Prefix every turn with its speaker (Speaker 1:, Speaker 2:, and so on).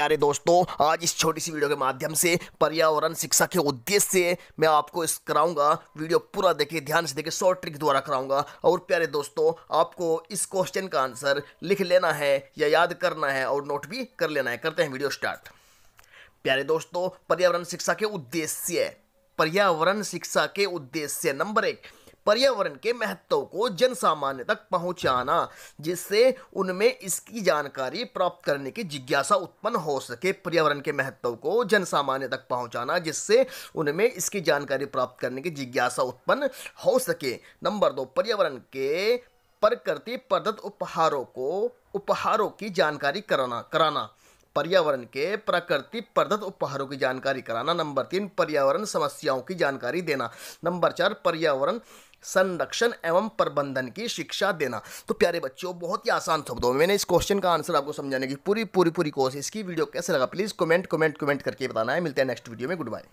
Speaker 1: प्यारे दोस्तों आज इस छोटी सी वीडियो के माध्यम से पर्यावरण शिक्षा के उद्देश्य से मैं आपको इस कराऊंगा वीडियो पूरा देखे ध्यान से देखे शॉर्ट ट्रिक द्वारा कराऊंगा और प्यारे दोस्तों आपको इस क्वेश्चन का आंसर लिख लेना है या याद करना है और नोट भी कर लेना है करते हैं वीडियो स्टार्ट प्यारे दोस्तों पर्यावरण शिक्षा के उद्देश्य पर्यावरण शिक्षा के उद्देश्य नंबर एक पर्यावरण के महत्व को जन सामान्य तक पहुंचाना जिससे उनमें इसकी जानकारी प्राप्त करने की जिज्ञासा उत्पन्न हो सके पर्यावरण के महत्व को जन सामान्य तक पहुंचाना जिससे उनमें इसकी जानकारी प्राप्त करने की जिज्ञासा उत्पन्न हो सके नंबर दो पर्यावरण के प्रकृति प्रदत्त उपहारों को उपहारों की जानकारी कराना कराना पर्यावरण के प्रकृति प्रदत्त उपहारों की जानकारी कराना नंबर तीन पर्यावरण समस्याओं की जानकारी देना नंबर चार पर्यावरण संरक्षण एवं प्रबंधन की शिक्षा देना तो प्यारे बच्चों बहुत ही आसान शब्दों में मैंने इस क्वेश्चन का आंसर आपको समझाने की पूरी पूरी पूरी कोशिश की वीडियो कैसे लगा प्लीज़ कमेंट कमेंट कमेंट करके बताना है मिलते हैं नेक्स्ट वीडियो में गुड बाय